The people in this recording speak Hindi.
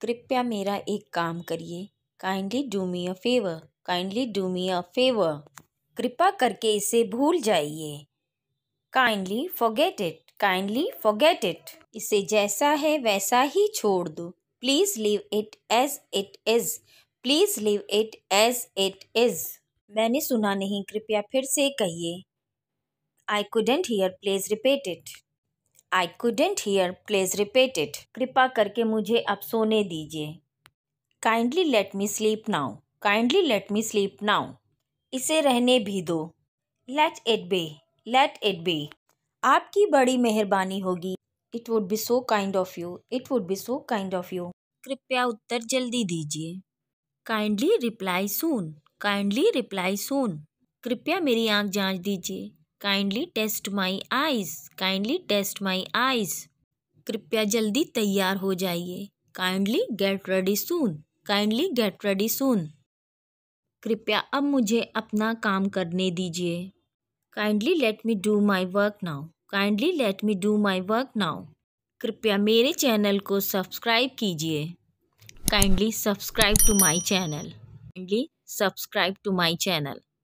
कृपया मेरा एक काम करिए kindly do me a favour kindly do me a favour कृपा करके इसे भूल जाइए kindly forget it kindly forget it इसे जैसा है वैसा ही छोड़ दो please leave it as it is please leave it as it is मैंने सुना नहीं कृपया फिर से कहिए I couldn't hear please repeat it I couldn't hear please repeat it कृपा करके मुझे अब सोने दीजिए kindly let me sleep now kindly let me sleep now इसे रहने भी दो let it be let it be आपकी बड़ी मेहरबानी होगी it would be so kind of you it would be so kind of you कृपया उत्तर जल्दी दीजिए kindly reply soon kindly reply soon कृपया मेरी आंख जांच दीजिए kindly test my eyes kindly test my eyes कृपया जल्दी तैयार हो जाइए kindly get ready soon kindly get ready soon कृपया अब मुझे अपना काम करने दीजिए kindly let me do my work now kindly let me do my work now कृपया मेरे चैनल को सब्सक्राइब कीजिए kindly subscribe to my channel kindly subscribe to my channel